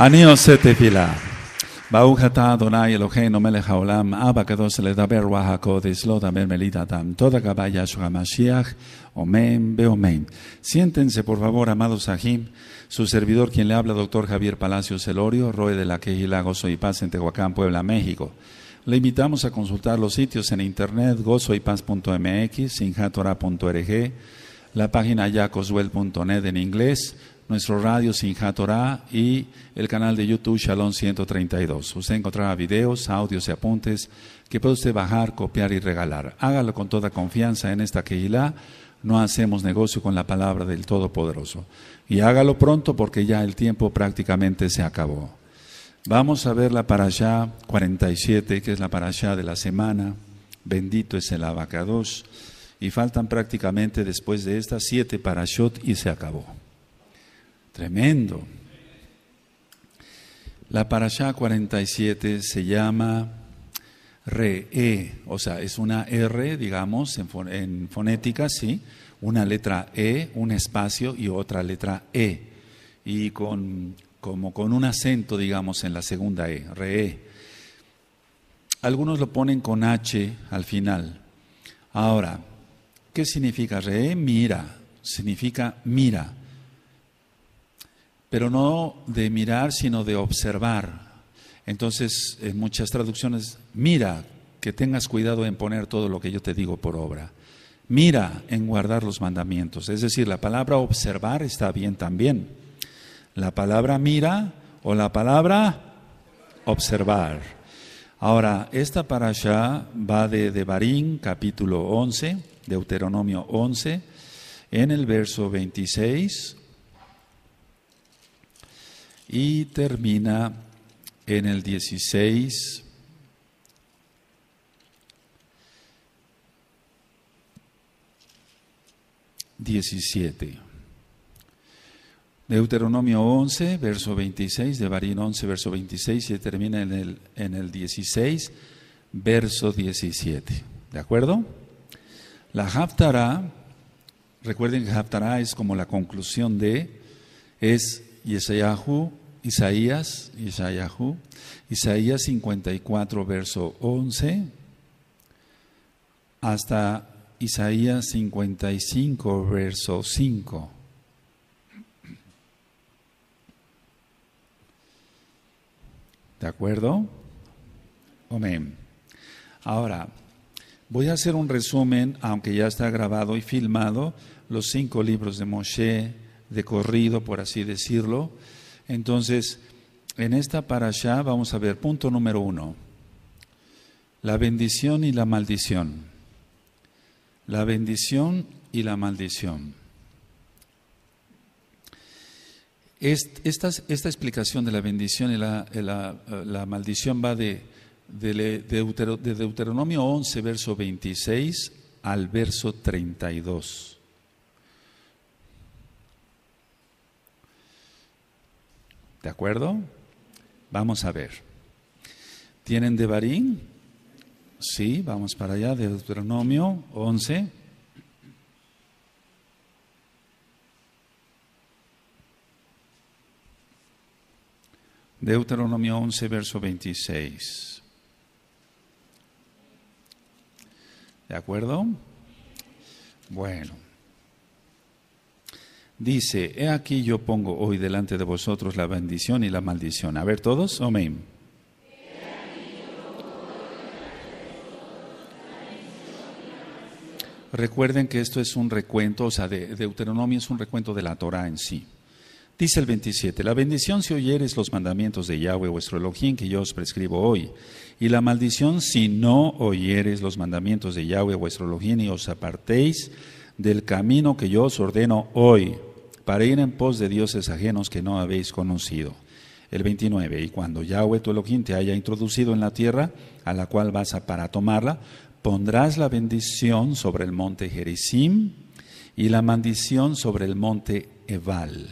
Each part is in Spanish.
אני Siéntense, por favor, amados ajim. Su servidor, quien le habla, doctor Javier Palacios Celorio, Roe de la Quejila, Gozo y Paz, en Tehuacán, Puebla, México. Le invitamos a consultar los sitios en internet gozoypaz.mx, sinjatora.org, la página yacoswell.net en inglés, nuestro radio Sinjatorá y el canal de YouTube Shalom 132. Usted encontrará videos, audios y apuntes que puede usted bajar, copiar y regalar. Hágalo con toda confianza en esta Keilah. No hacemos negocio con la palabra del Todopoderoso. Y hágalo pronto porque ya el tiempo prácticamente se acabó. Vamos a ver la parashá 47, que es la parashá de la semana. Bendito es el abacados. Y faltan prácticamente después de esta siete parashot y se acabó. Tremendo. La parasha 47 se llama Re, e, o sea, es una R, digamos, en, fonética, sí, una letra E, un espacio y otra letra E. Y con, como con un acento, digamos, en la segunda E, Re. E. Algunos lo ponen con H al final. Ahora, ¿qué significa Re? Mira, significa mira pero no de mirar, sino de observar. Entonces, en muchas traducciones, mira que tengas cuidado en poner todo lo que yo te digo por obra. Mira en guardar los mandamientos. Es decir, la palabra observar está bien también. La palabra mira o la palabra observar. Ahora, esta parasha va de Devarim, capítulo 11, Deuteronomio 11, en el verso 26 y termina en el 16. 17. Deuteronomio 11, verso 26, de Barín 11, verso 26, y termina en el, en el 16, verso 17. ¿De acuerdo? La Haftarah, recuerden que Haftarah es como la conclusión de, es Isaías, Isaías 54, verso 11, hasta Isaías 55, verso 5. ¿De acuerdo? Amén. Ahora, voy a hacer un resumen, aunque ya está grabado y filmado, los cinco libros de Moshe, de corrido, por así decirlo. Entonces, en esta para allá vamos a ver punto número uno, la bendición y la maldición. La bendición y la maldición. Esta, esta explicación de la bendición y la, eh, maldición va de, de, Deuteronomio 11, verso 26 al verso 32. ¿De acuerdo? Vamos a ver. ¿Tienen de barín Sí, vamos para allá, Deuteronomio 11. Deuteronomio 11, verso 26. ¿De acuerdo? Bueno dice, he aquí yo pongo hoy delante de vosotros la bendición y la maldición. A ver todos, amén. Recuerden que esto es un recuento, o sea, Deuteronomio es un recuento de la torá en sí. Dice el 27, la bendición si oyeres los mandamientos de Yahweh vuestro Elohim que yo os prescribo hoy, y la maldición si no oyeres los mandamientos de Yahweh vuestro Elohim y os apartéis del camino que yo os ordeno hoy para ir en pos de dioses ajenos que no habéis conocido. El 29, y cuando Yahweh tu Elohim te haya introducido en la tierra a la cual vas a para tomarla, pondrás la bendición sobre el monte Jericim y la maldición sobre el monte Ebal.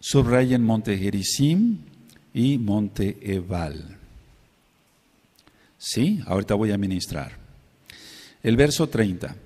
Subrayen monte Jericim y monte Ebal. Sí, ahorita voy a ministrar. El verso 30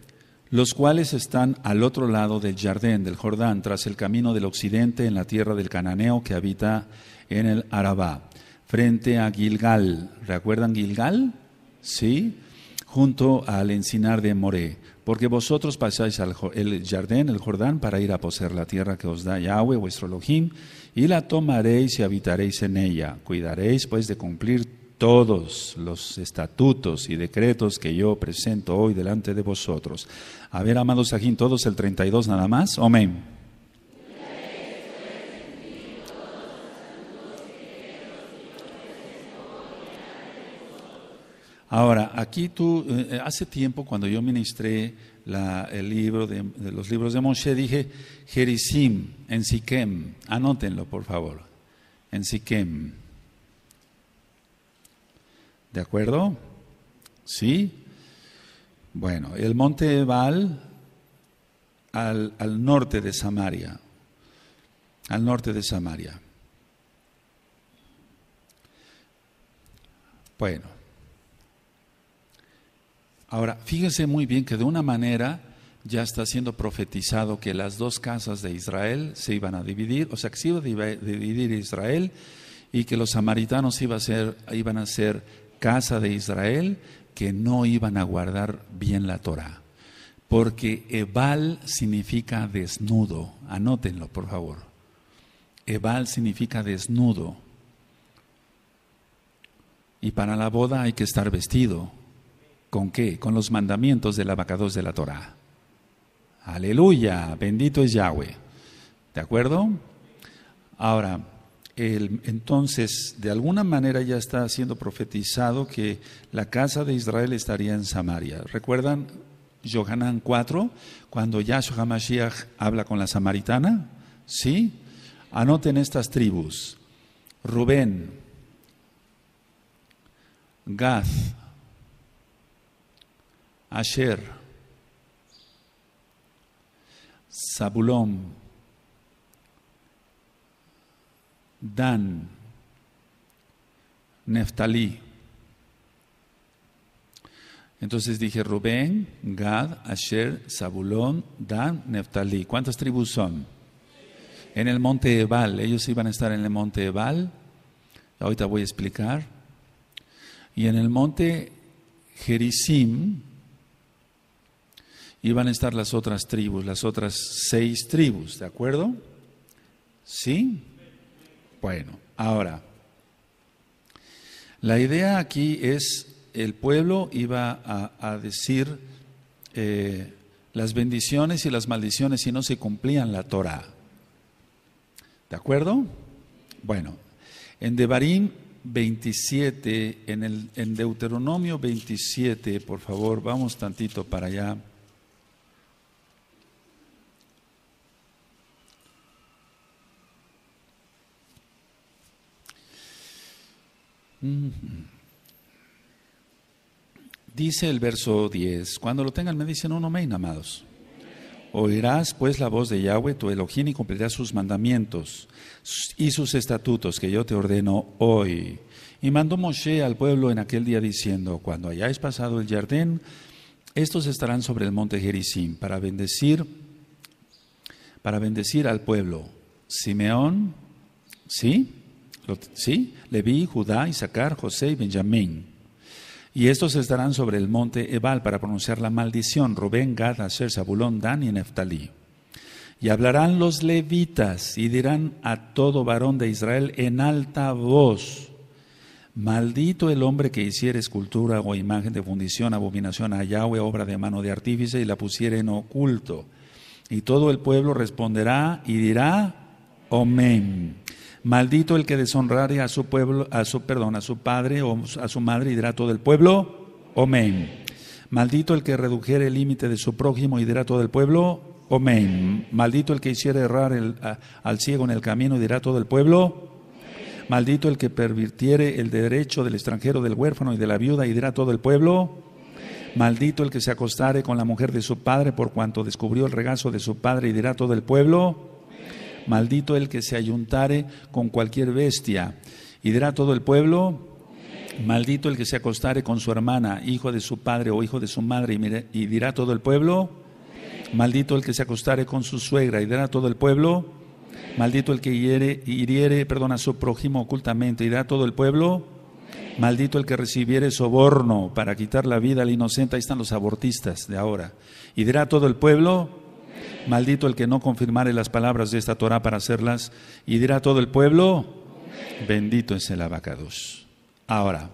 los cuales están al otro lado del Jardín del Jordán, tras el camino del occidente, en la tierra del cananeo que habita en el Arabá, frente a Gilgal. ¿Recuerdan Gilgal? Sí, junto al encinar de Moré. Porque vosotros pasáis al, el Jardín, el Jordán, para ir a poseer la tierra que os da Yahweh, vuestro Elohim, y la tomaréis y habitaréis en ella. Cuidaréis, pues, de cumplir todos los estatutos y decretos que yo presento hoy delante de vosotros. A ver, amados aquí, todos el 32 nada más. Amén. Ahora, aquí tú, eh, hace tiempo cuando yo ministré el libro de, los libros de Moshe, dije Jerisim en Siquem, anótenlo por favor, en Siquem. ¿De acuerdo? ¿Sí? Bueno, el monte Ebal al, norte de Samaria. Al norte de Samaria. Bueno. Ahora, fíjense muy bien que de una manera ya está siendo profetizado que las dos casas de Israel se iban a dividir, o sea, que se iba a dividir Israel y que los samaritanos iba a ser, iban a ser casa de Israel que no iban a guardar bien la Torah. Porque Ebal significa desnudo. Anótenlo, por favor. Ebal significa desnudo. Y para la boda hay que estar vestido. ¿Con qué? Con los mandamientos del abacados de la Torah. Aleluya, bendito es Yahweh. ¿De acuerdo? Ahora, entonces de alguna manera ya está siendo profetizado que la casa de Israel estaría en Samaria. ¿Recuerdan Yohanan 4, cuando Yahshua HaMashiach habla con la samaritana? ¿Sí? Anoten estas tribus. Rubén, Gath, Asher, Zabulón, Dan, Neftalí. Entonces dije Rubén, Gad, Asher, Zabulón, Dan, Neftalí. ¿Cuántas tribus son? En el monte Ebal. Ellos iban a estar en el monte Ebal. Ahorita voy a explicar. Y en el monte Gerizim iban a estar las otras tribus, las otras seis tribus. ¿De acuerdo? ¿Sí? Bueno, ahora, la idea aquí es, el pueblo iba a, decir eh, las bendiciones y las maldiciones si no se cumplían la Torah. ¿De acuerdo? Bueno, en Devarim 27, en, el, en Deuteronomio 27, por favor, vamos tantito para allá. Dice el verso 10, cuando lo tengan me dicen un amén, amados. Oirás pues la voz de Yahweh, tu Elohim, y cumplirás sus mandamientos y sus estatutos que yo te ordeno hoy. Y mandó Moshe al pueblo en aquel día diciendo, cuando hayáis pasado el jardín, estos estarán sobre el monte Gerizim para bendecir, para bendecir al pueblo. Simeón, ¿sí? ¿Sí? Leví, Judá, Isaacar, José y Benjamín. Y estos estarán sobre el monte Ebal para pronunciar la maldición, Rubén, Gad, Aser, Zabulón, Dan y Neftalí. Y hablarán los levitas y dirán a todo varón de Israel en alta voz, maldito el hombre que hiciere escultura o imagen de fundición, abominación a Yahweh, obra de mano de artífice, y la pusiere en oculto. Y todo el pueblo responderá y dirá, Amén. Maldito el que deshonrare a su pueblo, a su perdón, a su padre o a su madre y dirá todo el pueblo, amén. Maldito el que redujere el límite de su prójimo y dirá todo el pueblo, amén. Maldito el que hiciera errar al ciego en el camino y dirá todo el pueblo, Maldito el que pervirtiere el derecho del extranjero, del huérfano y de la viuda y dirá todo el pueblo, Maldito el que se acostare con la mujer de su padre por cuanto descubrió el regazo de su padre y dirá todo el pueblo, maldito el que se ayuntare con cualquier bestia. Y dirá todo el pueblo, maldito el que se acostare con su hermana, hijo de su padre o hijo de su madre. Y, dirá todo el pueblo, maldito el que se acostare con su suegra. Y dirá todo el pueblo, maldito el que hiere, hiriere, perdona a su prójimo ocultamente. Y dirá todo el pueblo, Maldito el que recibiere soborno para quitar la vida al inocente. Ahí están los abortistas de ahora. Y dirá todo el pueblo, Maldito el que no confirmare las palabras de esta Torah para hacerlas. Y dirá todo el pueblo, bendito es el abacados. Ahora,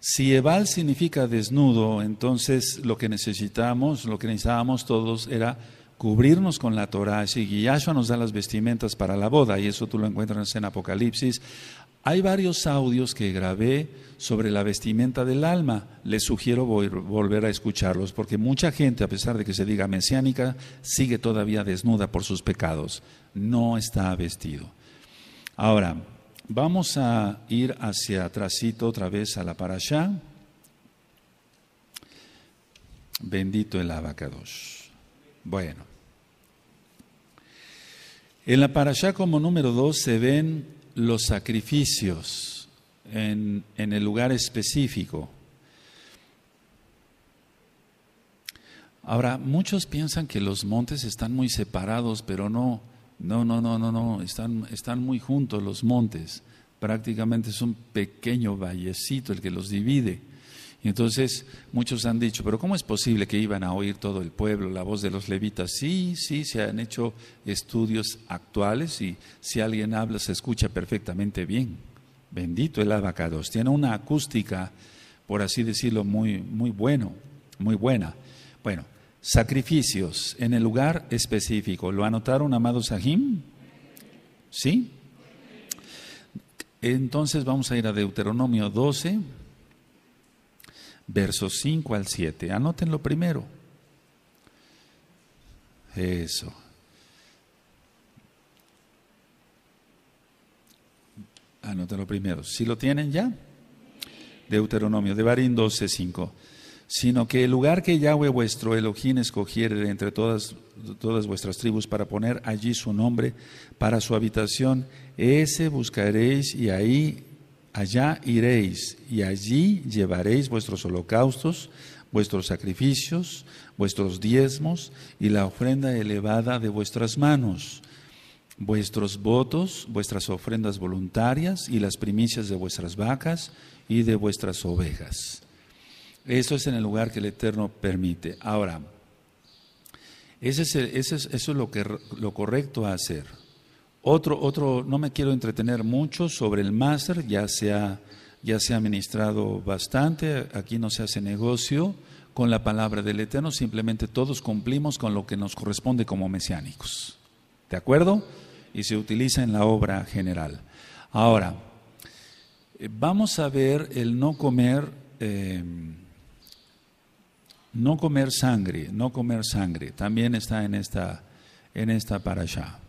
si Ebal significa desnudo, entonces lo que necesitamos, lo que necesitábamos todos era cubrirnos con la Torah. Así que nos da las vestimentas para la boda, y eso tú lo encuentras en Apocalipsis. Hay varios audios que grabé sobre la vestimenta del alma. Les sugiero volver a escucharlos porque mucha gente, a pesar de que se diga mesiánica, sigue todavía desnuda por sus pecados. No está vestido. Ahora, vamos a ir hacia atrásito otra vez a la parashá. Bendito el abacados. Bueno. En la parashá como número dos se ven los sacrificios en, en el lugar específico. Ahora, muchos piensan que los montes están muy separados, pero no, no, no, no, no, no, están, están muy juntos los montes. Prácticamente es un pequeño vallecito el que los divide. Y entonces muchos han dicho, pero ¿cómo es posible que iban a oír todo el pueblo la voz de los levitas? Sí, sí, se han hecho estudios actuales y si alguien habla se escucha perfectamente bien. Bendito el abacados. Tiene una acústica, por así decirlo, muy, muy bueno, muy buena. Bueno, sacrificios en el lugar específico. ¿Lo anotaron, amado Sahim? ¿Sí? Entonces vamos a ir a Deuteronomio 12 versos 5 al 7. Anótenlo primero. Eso. Anótenlo primero. Si lo tienen ya, Deuteronomio de Barín 12, 5. Sino que el lugar que Yahweh vuestro Elohim escogiere entre todas, todas vuestras tribus para poner allí su nombre para su habitación, ese buscaréis y ahí Allá iréis y allí llevaréis vuestros holocaustos, vuestros sacrificios, vuestros diezmos y la ofrenda elevada de vuestras manos, vuestros votos, vuestras ofrendas voluntarias y las primicias de vuestras vacas y de vuestras ovejas. Eso es en el lugar que el Eterno permite. Ahora, eso es lo, que, lo correcto a hacer. Otro, otro, no me quiero entretener mucho sobre el máster, ya se ha, ya se ha ministrado bastante, aquí no se hace negocio con la palabra del Eterno, simplemente todos cumplimos con lo que nos corresponde como mesiánicos. ¿De acuerdo? Y se utiliza en la obra general. Ahora, eh, vamos a ver el no comer, em, no comer sangre, no comer sangre, también está en esta, para esta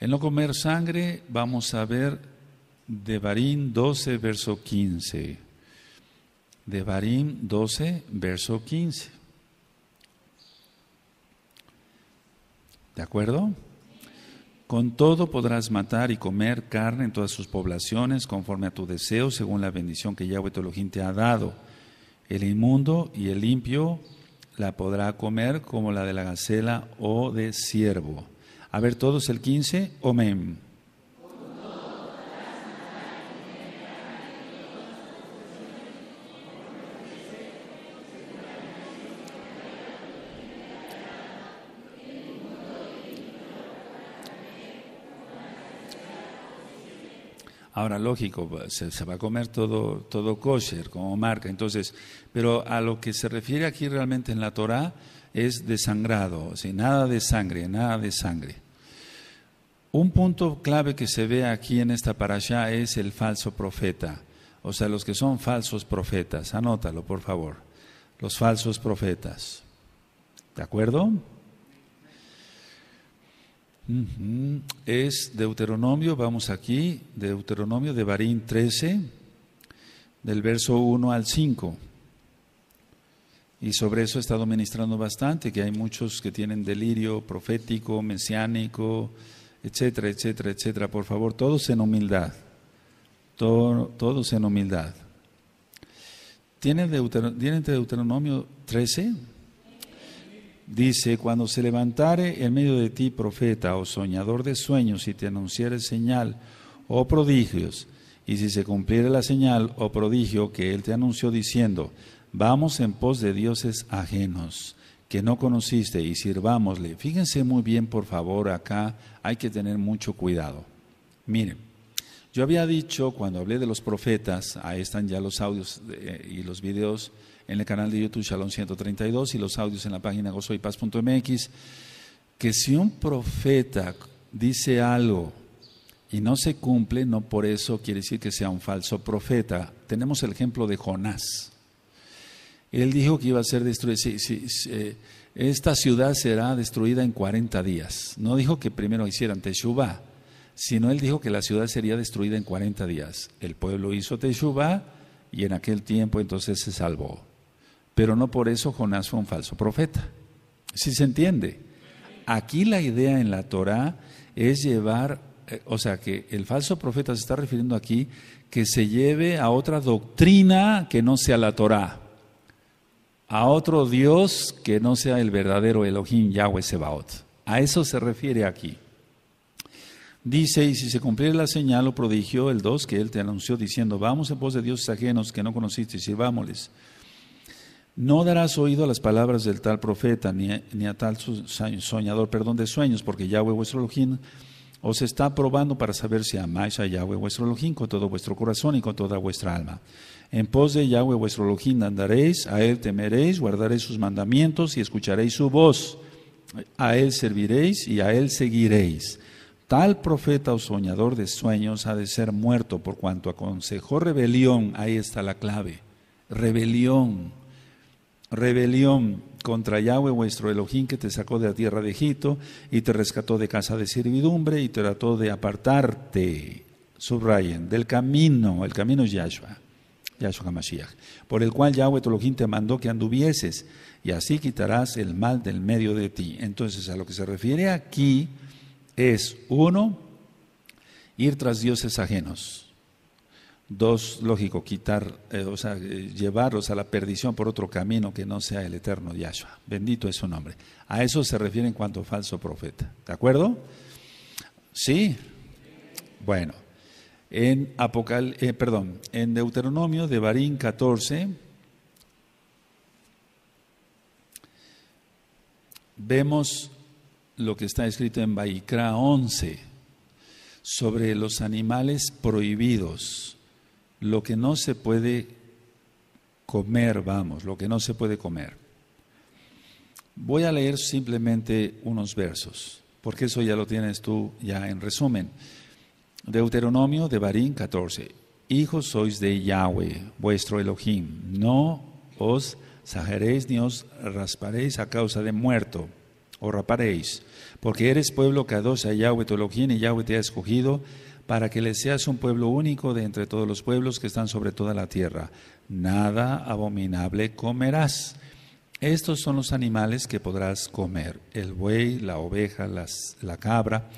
En no comer sangre, vamos a ver de Barín 12, verso 15. De Barín 12, verso 15. ¿De acuerdo? Con todo podrás matar y comer carne en todas sus poblaciones conforme a tu deseo, según la bendición que Yahweh tu te ha dado. El inmundo y el limpio la podrá comer como la de la gacela o de siervo. A ver todos el 15, amén. Ahora, lógico, se, se, va a comer todo, todo kosher como marca. Entonces, pero a lo que se refiere aquí realmente en la Torá es desangrado, sin nada de sangre, nada de sangre. Un punto clave que se ve aquí en esta parasha es el falso profeta, o sea, los que son falsos profetas. Anótalo, por favor. Los falsos profetas. ¿De acuerdo? Es Deuteronomio, vamos aquí, Deuteronomio de Barín 13, del verso 1 al 5. Y sobre eso he estado ministrando bastante, que hay muchos que tienen delirio profético, mesiánico, etcétera, etcétera, etcétera. Por favor, todos en humildad. todos en humildad. ¿Tienen, Deuteronomio 13? Dice, cuando se levantare en medio de ti profeta o soñador de sueños y te anunciare señal o prodigios, y si se cumpliere la señal o prodigio que él te anunció diciendo, vamos en pos de dioses ajenos que no conociste y sirvámosle. Fíjense muy bien, por favor, acá hay que tener mucho cuidado. Miren, yo había dicho cuando hablé de los profetas, ahí están ya los audios eh, y los videos en el canal de YouTube Shalom 132 y los audios en la página gozoypaz.mx, que si un profeta dice algo y no se cumple, no por eso quiere decir que sea un falso profeta. Tenemos el ejemplo de Jonás. Él dijo que iba a ser destruida. Eh, esta ciudad será destruida en 40 días. No dijo que primero hicieran Teshuvah, sino él dijo que la ciudad sería destruida en 40 días. El pueblo hizo Teshuvah y en aquel tiempo entonces se salvó. Pero no por eso Jonás fue un falso profeta. Si se entiende. Aquí la idea en la Torá es llevar, eh, o sea, que el falso profeta se está refiriendo aquí que se lleve a otra doctrina que no sea la Torah a otro Dios que no sea el verdadero Elohim Yahweh Sebaot. A eso se refiere aquí. Dice, y si se cumpliera la señal o prodigio, el 2, que él te anunció diciendo, vamos en pos de dioses ajenos que no conociste y sirvámosles. No darás oído a las palabras del tal profeta, ni a, ni a tal soñador, perdón, de sueños, porque Yahweh vuestro Elohim os está probando para saber si amáis a Yahweh vuestro Elohim con todo vuestro corazón y con toda vuestra alma. En pos de Yahweh vuestro Elohim andaréis, a Él temeréis, guardaréis sus mandamientos y escucharéis su voz. A Él serviréis y a Él seguiréis. Tal profeta o soñador de sueños ha de ser muerto por cuanto aconsejó rebelión. Ahí está la clave. Rebelión. Rebelión contra Yahweh vuestro Elohim que te sacó de la tierra de Egipto y te rescató de casa de servidumbre y te trató de apartarte, subrayen, del camino, el camino es Yahshua. Yahshua Hamashiach, por el cual Yahweh te mandó que anduvieses, y así quitarás el mal del medio de ti. Entonces, a lo que se refiere aquí es, uno, ir tras dioses ajenos. Dos, lógico, quitar, eh, o sea, llevarlos a la perdición por otro camino que no sea el eterno Yahshua. Bendito es su nombre. A eso se refiere en cuanto falso profeta. ¿De acuerdo? Sí. Bueno en, Apocal, eh, perdón, en Deuteronomio de Barín 14, vemos lo que está escrito en Baikra 11 sobre los animales prohibidos, lo que no se puede comer, vamos, lo que no se puede comer. Voy a leer simplemente unos versos, porque eso ya lo tienes tú ya en resumen. Deuteronomio de Barín 14. Hijos sois de Yahweh, vuestro Elohim. No os sajeréis ni os rasparéis a causa de muerto, o raparéis, porque eres pueblo que a Yahweh tu Elohim, y Yahweh te ha escogido para que le seas un pueblo único de entre todos los pueblos que están sobre toda la tierra. Nada abominable comerás. Estos son los animales que podrás comer, el buey, la oveja, las, la cabra,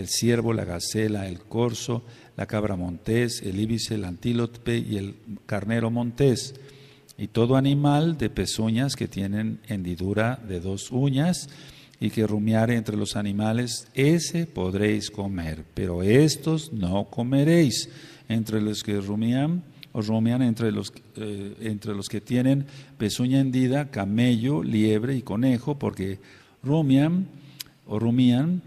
el ciervo, la gacela, el corzo, la cabra montés, el íbice, el antílope y el carnero montés, y todo animal de pezuñas que tienen hendidura de dos uñas y que rumiare entre los animales, ese podréis comer, pero estos no comeréis. Entre los que rumian, o rumian entre los, eh, entre los que tienen pezuña hendida, camello, liebre y conejo, porque rumian o rumian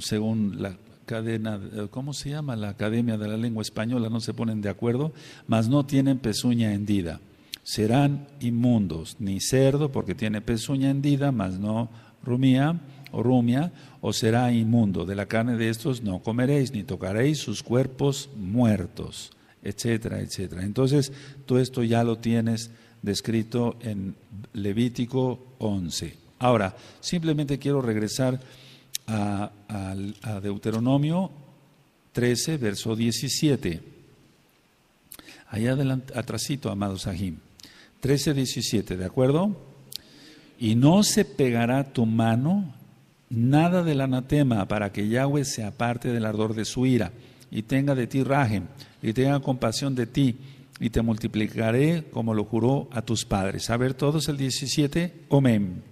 según la cadena, eh, ¿cómo se llama? La Academia de la Lengua Española, no se ponen de acuerdo, mas no tienen pezuña hendida. Serán inmundos, ni cerdo, porque tiene pezuña hendida, mas no rumía o rumia, o será inmundo. De la carne de estos no comeréis, ni tocaréis sus cuerpos muertos, etcétera, etcétera. Entonces, todo esto ya lo tienes descrito en Levítico 11. Ahora, simplemente quiero regresar a, Deuteronomio 13, verso 17. Allá adelante, atrasito, amado Sahim. 13, 17, ¿de acuerdo? Y no se pegará tu mano nada del anatema para que Yahweh se aparte del ardor de su ira y tenga de ti raje y tenga compasión de ti y te multiplicaré como lo juró a tus padres. A ver todos el 17, amén.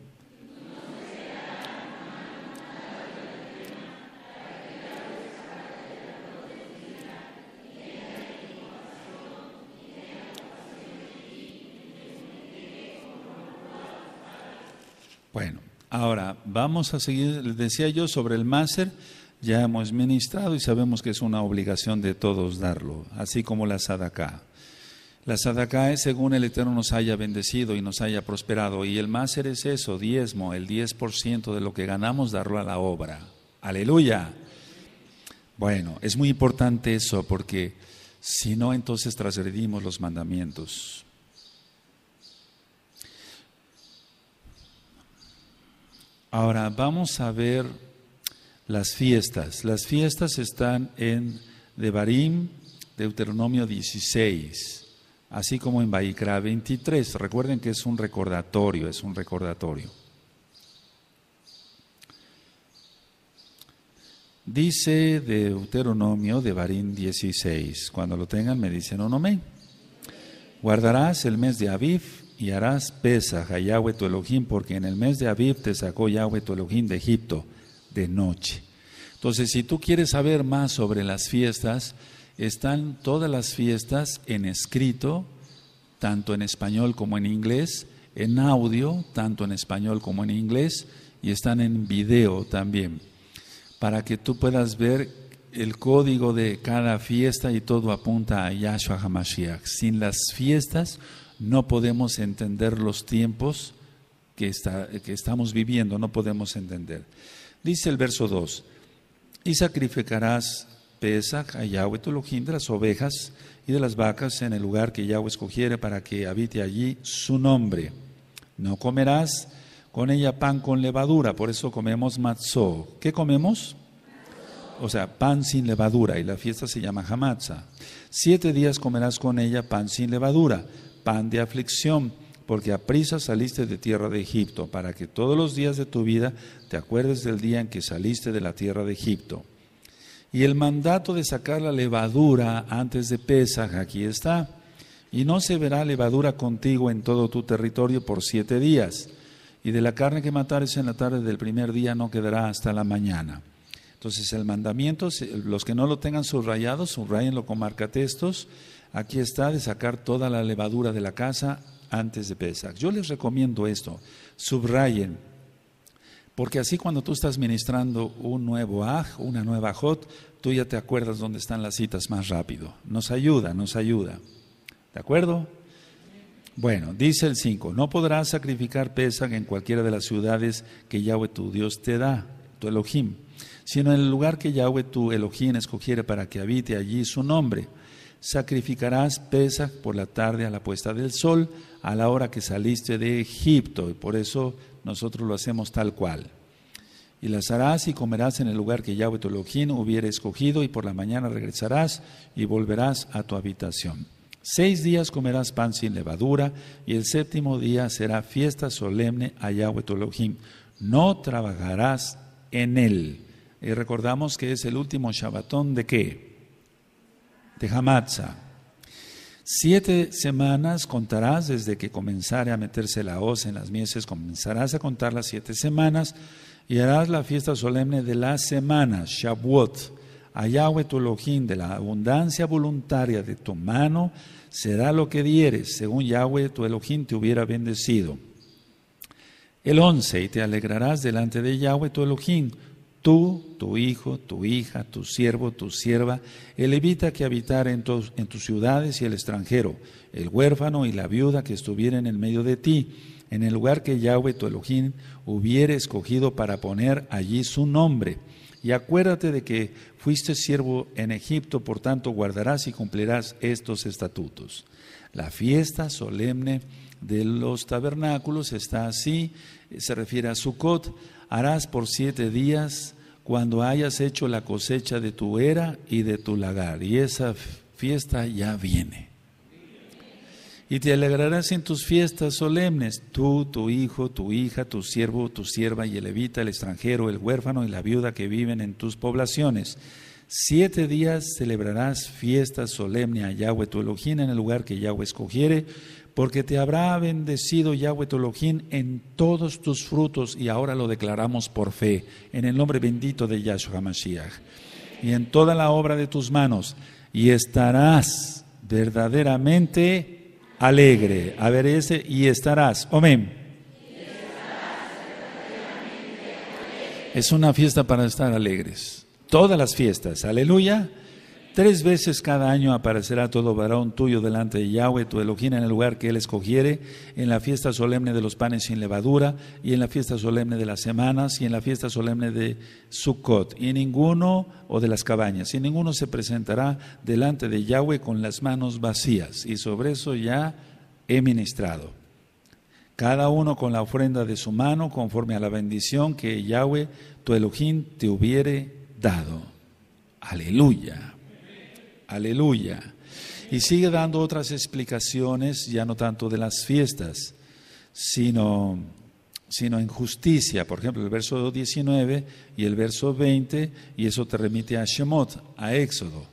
Ahora, vamos a seguir, les decía yo, sobre el máser, ya hemos ministrado y sabemos que es una obligación de todos darlo, así como la sadaka. La sadaka es según el Eterno nos haya bendecido y nos haya prosperado, y el máser es eso, diezmo, el 10% de lo que ganamos darlo a la obra. Aleluya. Bueno, es muy importante eso porque si no, entonces transgredimos los mandamientos. Ahora vamos a ver las fiestas. Las fiestas están en Devarim, Deuteronomio 16, así como en Baikra 23. Recuerden que es un recordatorio, es un recordatorio. Dice Deuteronomio de Barín 16. Cuando lo tengan me dicen ¿no me Guardarás el mes de Aviv y harás pesas a Yahweh tu Elohim, porque en el mes de Abib te sacó Yahweh tu Elohim de Egipto de noche. Entonces, si tú quieres saber más sobre las fiestas, están todas las fiestas en escrito, tanto en español como en inglés, en audio, tanto en español como en inglés, y están en video también, para que tú puedas ver el código de cada fiesta y todo apunta a Yahshua Hamashiach. Sin las fiestas, no podemos entender los tiempos que, que estamos viviendo, no podemos entender. Dice el verso 2, y sacrificarás Pesach a Yahweh Tolojín de las ovejas y de las vacas en el lugar que Yahweh escogiere para que habite allí su nombre. No comerás con ella pan con levadura, por eso comemos matzo. ¿Qué comemos? O sea, pan sin levadura, y la fiesta se llama hamatza. Siete días comerás con ella pan sin levadura, pan de aflicción, porque a prisa saliste de tierra de Egipto, para que todos los días de tu vida te acuerdes del día en que saliste de la tierra de Egipto. Y el mandato de sacar la levadura antes de Pesaj, aquí está. Y no se verá levadura contigo en todo tu territorio por siete días. Y de la carne que matares en la tarde del primer día no quedará hasta la mañana. Entonces el mandamiento, los que no lo tengan subrayado, subrayenlo con marcatextos aquí está, de sacar toda la levadura de la casa antes de Pesach. Yo les recomiendo esto, subrayen, porque así cuando tú estás ministrando un nuevo aj, una nueva jot, tú ya te acuerdas dónde están las citas más rápido. Nos ayuda, nos ayuda. ¿De acuerdo? Bueno, dice el 5, no podrás sacrificar Pesach en cualquiera de las ciudades que Yahweh tu Dios te da, tu Elohim, sino en el lugar que Yahweh tu Elohim escogiere para que habite allí su nombre sacrificarás pesa por la tarde a la puesta del sol, a la hora que saliste de Egipto, y por eso nosotros lo hacemos tal cual. Y las harás y comerás en el lugar que Yahweh tu hubiere hubiera escogido, y por la mañana regresarás y volverás a tu habitación. Seis días comerás pan sin levadura, y el séptimo día será fiesta solemne a Yahweh tu No trabajarás en él. Y recordamos que es el último Shabbatón de qué? Tejamatza. Siete semanas contarás desde que comenzare a meterse la hoz en las mieses, comenzarás a contar las siete semanas y harás la fiesta solemne de las semanas, shabuot A Yahweh tu Elohim, de la abundancia voluntaria de tu mano, será lo que dieres, según Yahweh tu Elohim te hubiera bendecido. El once, y te alegrarás delante de Yahweh tu Elohim, tú, tu hijo, tu hija, tu siervo, tu sierva, el evita que habitar en tus, en tus ciudades y el extranjero, el huérfano y la viuda que estuvieran en medio de ti, en el lugar que Yahweh tu Elohim hubiere escogido para poner allí su nombre. Y acuérdate de que fuiste siervo en Egipto, por tanto guardarás y cumplirás estos estatutos. La fiesta solemne de los tabernáculos está así, se refiere a Sukkot, Harás por siete días cuando hayas hecho la cosecha de tu era y de tu lagar. Y esa fiesta ya viene. Y te alegrarás en tus fiestas solemnes, tú, tu hijo, tu hija, tu siervo, tu sierva y el levita, el extranjero, el huérfano y la viuda que viven en tus poblaciones. Siete días celebrarás fiesta solemne a Yahweh tu Elohim en el lugar que Yahweh escogiere porque te habrá bendecido Yahweh tu en todos tus frutos, y ahora lo declaramos por fe, en el nombre bendito de Yahshua Mashiach, y en toda la obra de tus manos, y estarás verdaderamente alegre. A ver ese, y estarás, amén. Es una fiesta para estar alegres. Todas las fiestas, aleluya Tres veces cada año aparecerá todo varón tuyo delante de Yahweh, tu Elohim, en el lugar que él escogiere, en la fiesta solemne de los panes sin levadura, y en la fiesta solemne de las semanas, y en la fiesta solemne de Sukkot, y ninguno, o de las cabañas, y ninguno se presentará delante de Yahweh con las manos vacías. Y sobre eso ya he ministrado. Cada uno con la ofrenda de su mano, conforme a la bendición que Yahweh, tu Elohim, te hubiere dado. Aleluya. Aleluya. Y sigue dando otras explicaciones, ya no tanto de las fiestas, sino, sino en justicia. Por ejemplo, el verso 19 y el verso 20, y eso te remite a Shemot, a Éxodo,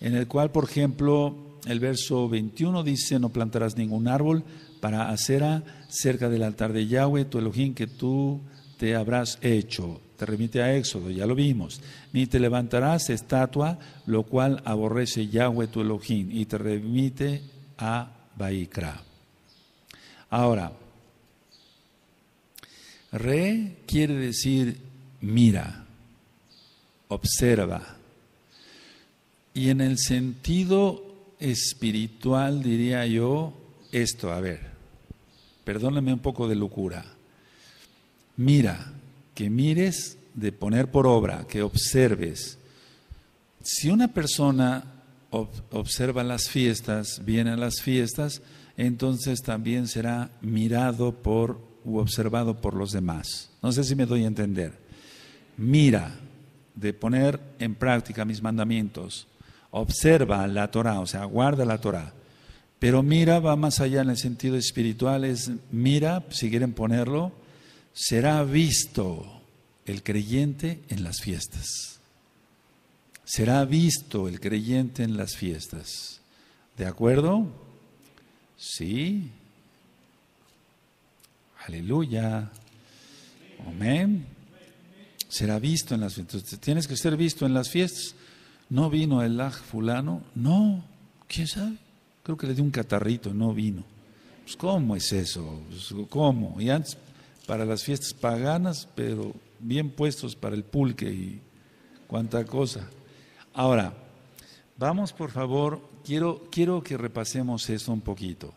en el cual, por ejemplo, el verso 21 dice, no plantarás ningún árbol para acera cerca del altar de Yahweh, tu Elohim, que tú te habrás hecho remite a Éxodo, ya lo vimos, ni te levantarás estatua, lo cual aborrece Yahweh tu Elohim, y te remite a Baikra. Ahora, re quiere decir mira, observa, y en el sentido espiritual diría yo esto, a ver, perdóname un poco de locura, mira, que mires de poner por obra, que observes. Si una persona observa las fiestas, viene a las fiestas, entonces también será mirado por u observado por los demás. No sé si me doy a entender. Mira, de poner en práctica mis mandamientos. Observa la Torá, o sea, guarda la Torá. Pero mira va más allá en el sentido espiritual, es mira, si quieren ponerlo, será visto el creyente en las fiestas. Será visto el creyente en las fiestas. ¿De acuerdo? Sí. Aleluya. Amén. Será visto en las fiestas. Tienes que ser visto en las fiestas. ¿No vino el aj fulano? No. ¿Quién sabe? Creo que le dio un catarrito, no vino. Pues, ¿cómo es eso? Pues, ¿Cómo? Y antes para las fiestas paganas, pero bien puestos para el pulque y cuánta cosa. Ahora, vamos por favor, quiero, quiero que repasemos esto un poquito.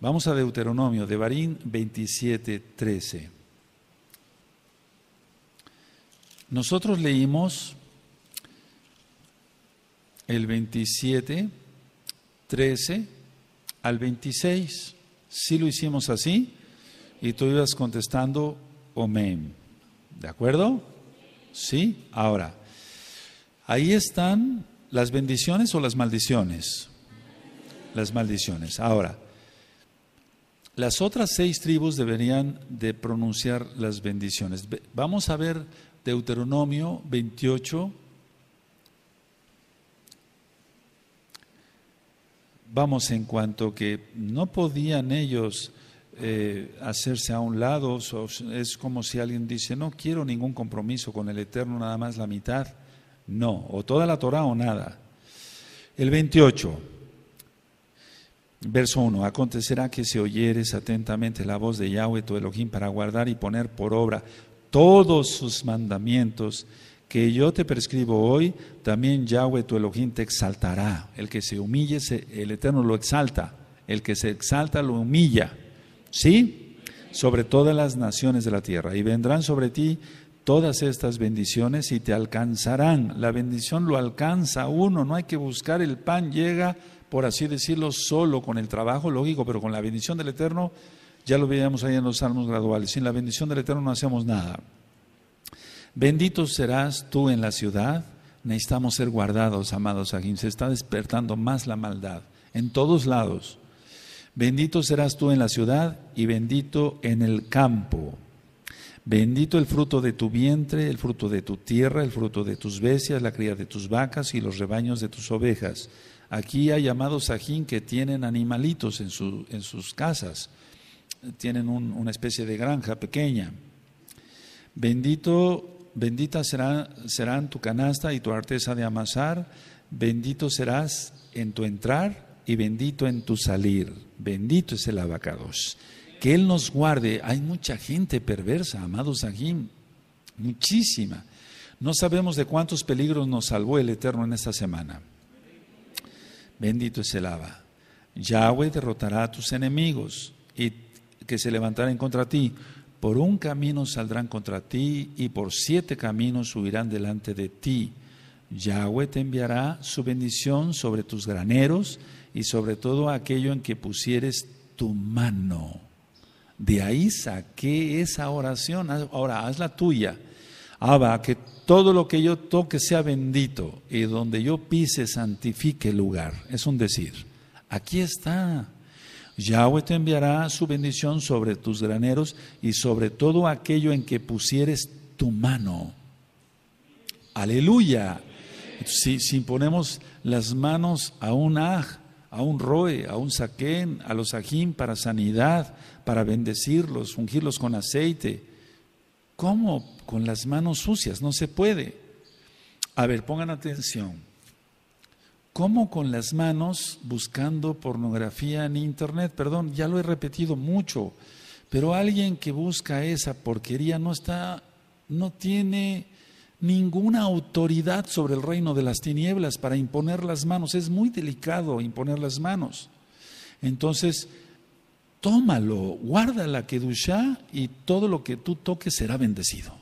Vamos a Deuteronomio, de Barín 27, 13. Nosotros leímos el 27, 13 al 26. Si lo hicimos así? y tú ibas contestando amén. ¿De acuerdo? ¿Sí? Ahora, ahí están las bendiciones o las maldiciones. Las maldiciones. Ahora, las otras seis tribus deberían de pronunciar las bendiciones. Vamos a ver Deuteronomio 28. Vamos, en cuanto que no podían ellos eh, hacerse a un lado, es como si alguien dice, no quiero ningún compromiso con el Eterno, nada más la mitad. No, o toda la Torah o nada. El 28, verso 1, acontecerá que si oyeres atentamente la voz de Yahweh tu Elohim para guardar y poner por obra todos sus mandamientos que yo te prescribo hoy, también Yahweh tu Elohim te exaltará. El que se humille, el Eterno lo exalta. El que se exalta, lo humilla. ¿Sí? Sobre todas las naciones de la tierra. Y vendrán sobre ti todas estas bendiciones y te alcanzarán. La bendición lo alcanza uno, no hay que buscar el pan, llega, por así decirlo, solo con el trabajo, lógico, pero con la bendición del Eterno, ya lo veíamos ahí en los salmos graduales, sin la bendición del Eterno no hacemos nada. Bendito serás tú en la ciudad, necesitamos ser guardados, amados aquí se está despertando más la maldad en todos lados. Bendito serás tú en la ciudad y bendito en el campo. Bendito el fruto de tu vientre, el fruto de tu tierra, el fruto de tus bestias, la cría de tus vacas y los rebaños de tus ovejas. Aquí hay llamados ajín que tienen animalitos en, en sus casas. Tienen una especie de granja pequeña. Bendito, bendita serán tu canasta y tu artesa de amasar. Bendito serás en tu entrar y bendito en tu salir. Bendito es el abacados. Que Él nos guarde. Hay mucha gente perversa, amado Sahim, muchísima. No sabemos de cuántos peligros nos salvó el Eterno en esta semana. Bendito es el aba. Yahweh derrotará a tus enemigos y que se levantarán contra ti. Por un camino saldrán contra ti y por siete caminos subirán delante de ti. Yahweh te enviará su bendición sobre tus graneros y sobre todo aquello en que pusieres tu mano. De ahí saqué esa oración, ah, ahora haz la tuya. Abba, que todo lo que yo toque sea bendito y donde yo pise santifique el lugar. Es un decir. Aquí está. Yahweh te enviará su bendición sobre tus graneros y sobre todo aquello en que pusieres tu mano. Aleluya. Si, si ponemos las manos a un aj, a un Roe, a un Saquén, a los Ajín para sanidad, para bendecirlos, fungirlos con aceite. ¿Cómo? Con las manos sucias, no se puede. A ver, pongan atención. ¿Cómo con las manos buscando pornografía en internet? Perdón, ya lo he repetido mucho, pero alguien que busca esa porquería no está, no tiene ninguna autoridad sobre el reino de las tinieblas para imponer las manos. Es muy delicado imponer las manos. Entonces, tómalo, guarda la Kedushá y todo lo que tú toques será bendecido.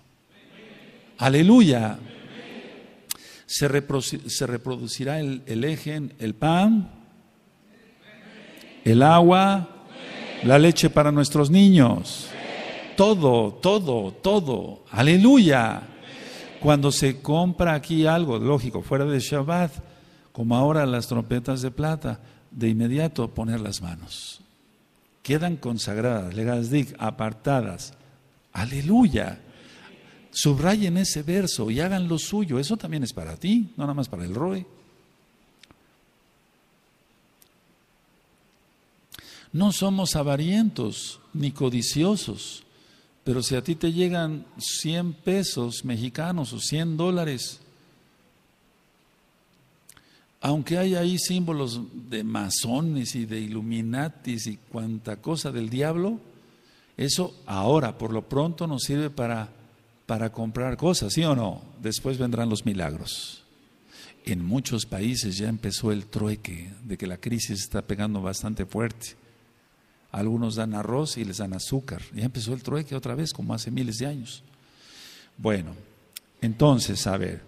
Aleluya. Se, se reproducirá el, el eje, el pan, el agua, la leche para nuestros niños. Todo, todo, todo. Aleluya. Cuando se compra aquí algo, lógico, fuera de Shabbat, como ahora las trompetas de plata, de inmediato poner las manos. Quedan consagradas, legadas, apartadas. Aleluya. Subrayen ese verso y hagan lo suyo. Eso también es para ti, no nada más para el Roy. No somos avarientos ni codiciosos pero si a ti te llegan 100 pesos mexicanos o 100 dólares, aunque hay ahí símbolos de masones y de iluminatis y cuanta cosa del diablo, eso ahora, por lo pronto, nos sirve para, para comprar cosas, ¿sí o no? Después vendrán los milagros. En muchos países ya empezó el trueque de que la crisis está pegando bastante fuerte algunos dan arroz y les dan azúcar. Ya empezó el trueque otra vez, como hace miles de años. Bueno, entonces, a ver,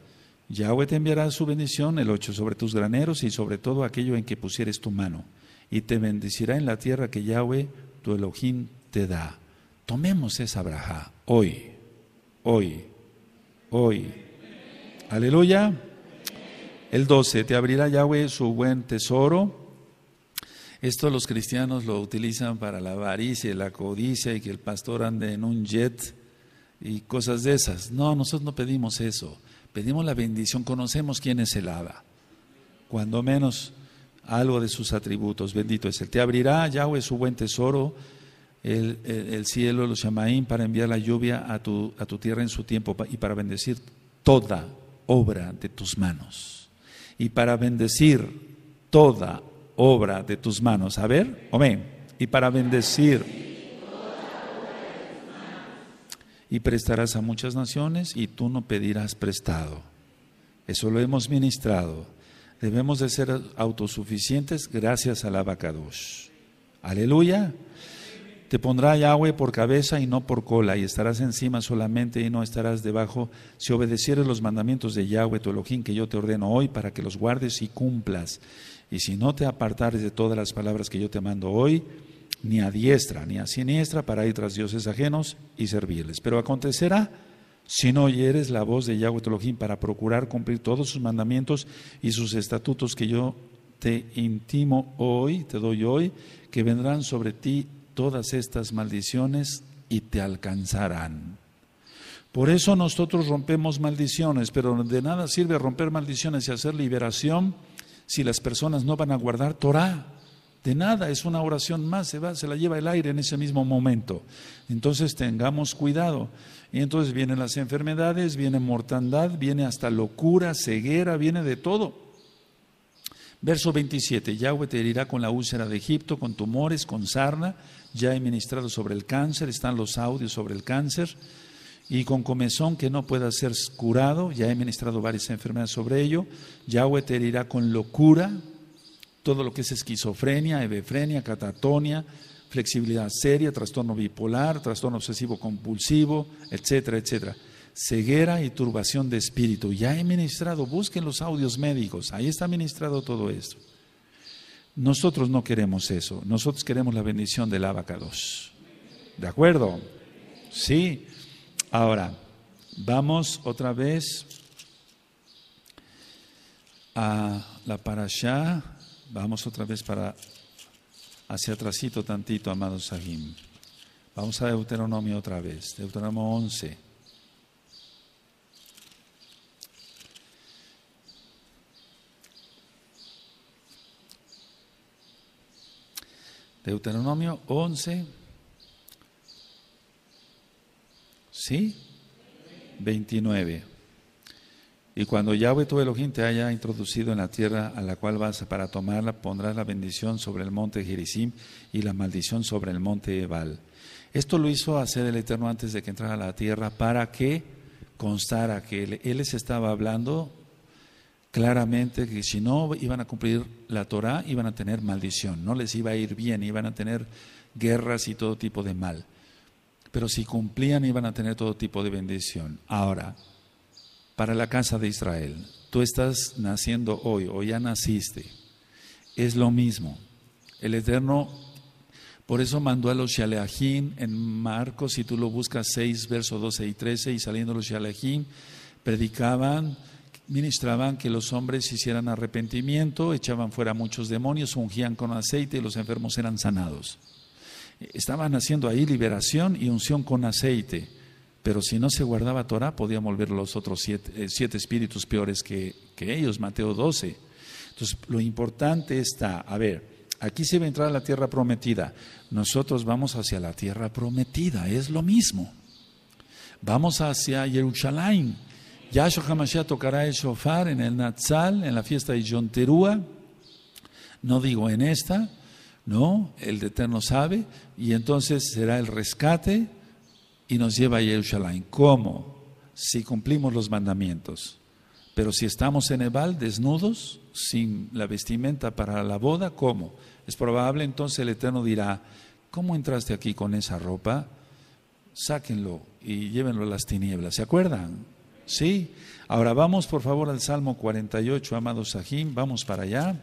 Yahweh te enviará su bendición, el ocho sobre tus graneros y sobre todo aquello en que pusieres tu mano, y te bendecirá en la tierra que Yahweh, tu Elohim, te da. Tomemos esa braja hoy, hoy, hoy. Aleluya. El 12, te abrirá Yahweh su buen tesoro esto los cristianos lo utilizan para la avaricia, la codicia y que el pastor ande en un jet y cosas de esas. No, nosotros no pedimos eso. Pedimos la bendición, conocemos quién es el Hada. Cuando menos algo de sus atributos. Bendito es Él. Te abrirá Yahweh su buen tesoro, el, el cielo, los Shamaín, para enviar la lluvia a tu, a tu tierra en su tiempo y para bendecir toda obra de tus manos. Y para bendecir toda obra de tus manos. A ver, amén. Y para bendecir y prestarás a muchas naciones y tú no pedirás prestado. Eso lo hemos ministrado. Debemos de ser autosuficientes gracias a vaca dos, Aleluya. Te pondrá Yahweh por cabeza y no por cola, y estarás encima solamente y no estarás debajo, si obedecieres los mandamientos de Yahweh, tu Elohim, que yo te ordeno hoy, para que los guardes y cumplas. Y si no te apartares de todas las palabras que yo te mando hoy, ni a diestra ni a siniestra, para ir tras dioses ajenos y servirles. Pero acontecerá si no oyeres la voz de Yahweh Elohim para procurar cumplir todos sus mandamientos y sus estatutos que yo te intimo hoy, te doy hoy, que vendrán sobre ti todas estas maldiciones y te alcanzarán. Por eso nosotros rompemos maldiciones, pero de nada sirve romper maldiciones y hacer liberación si las personas no van a guardar Torah. De nada, es una oración más, se va, se la lleva el aire en ese mismo momento. Entonces tengamos cuidado. Y entonces vienen las enfermedades, viene mortandad, viene hasta locura, ceguera, viene de todo. Verso 27, Yahweh te herirá con la úlcera de Egipto, con tumores, con sarna. Ya he ministrado sobre el cáncer, están los audios sobre el cáncer y con comezón que no pueda ser curado. Ya he ministrado varias enfermedades sobre ello. Yahweh te con locura todo lo que es esquizofrenia, hebefrenia, catatonia, flexibilidad seria, trastorno bipolar, trastorno obsesivo compulsivo, etcétera, etcétera. Ceguera y turbación de espíritu. Ya he ministrado, busquen los audios médicos, ahí está ministrado todo esto. Nosotros no queremos eso, nosotros queremos la bendición del abacados. ¿De acuerdo? Sí, Ahora, vamos otra vez a la parashá, vamos otra vez para hacia atrásito tantito, amado Sahim. Vamos a Deuteronomio otra vez, Deuteronomio 11. Deuteronomio 11 ¿Sí? 29. Y cuando Yahweh tu Elohim te haya introducido en la tierra a la cual vas para tomarla, pondrás la bendición sobre el monte Gerizim y la maldición sobre el monte Ebal. Esto lo hizo hacer el Eterno antes de que entrara a la tierra para que constara que él, les estaba hablando claramente que si no iban a cumplir la Torah, iban a tener maldición, no les iba a ir bien, iban a tener guerras y todo tipo de mal pero si cumplían iban a tener todo tipo de bendición. Ahora, para la casa de Israel, tú estás naciendo hoy o ya naciste, es lo mismo. El Eterno, por eso mandó a los Shaleahim en Marcos, si tú lo buscas, 6, versos 12 y 13, y saliendo los Shaleahim, predicaban ministraban que los hombres hicieran arrepentimiento, echaban fuera muchos demonios, ungían con aceite y los enfermos eran sanados estaban haciendo ahí liberación y unción con aceite. Pero si no se guardaba Torah, podían volver los otros eh, siete, espíritus peores que, ellos, Mateo 12. Entonces, lo importante está, a ver, aquí se va a entrar a la tierra prometida. Nosotros vamos hacia la tierra prometida, es lo mismo. Vamos hacia Jerusalén. Yahshua Hamashiach tocará el shofar en el Natsal, en la fiesta de Yonterúa. No digo en esta, ¿no? El Eterno sabe, y entonces será el rescate y nos lleva a Jerusalén. ¿Cómo? Si cumplimos los mandamientos. Pero si estamos en Ebal desnudos, sin la vestimenta para la boda, ¿cómo? Es probable entonces el Eterno dirá, ¿cómo entraste aquí con esa ropa? Sáquenlo y llévenlo a las tinieblas. ¿Se acuerdan? Sí. Ahora vamos por favor al Salmo 48, amados Sahim, vamos para allá.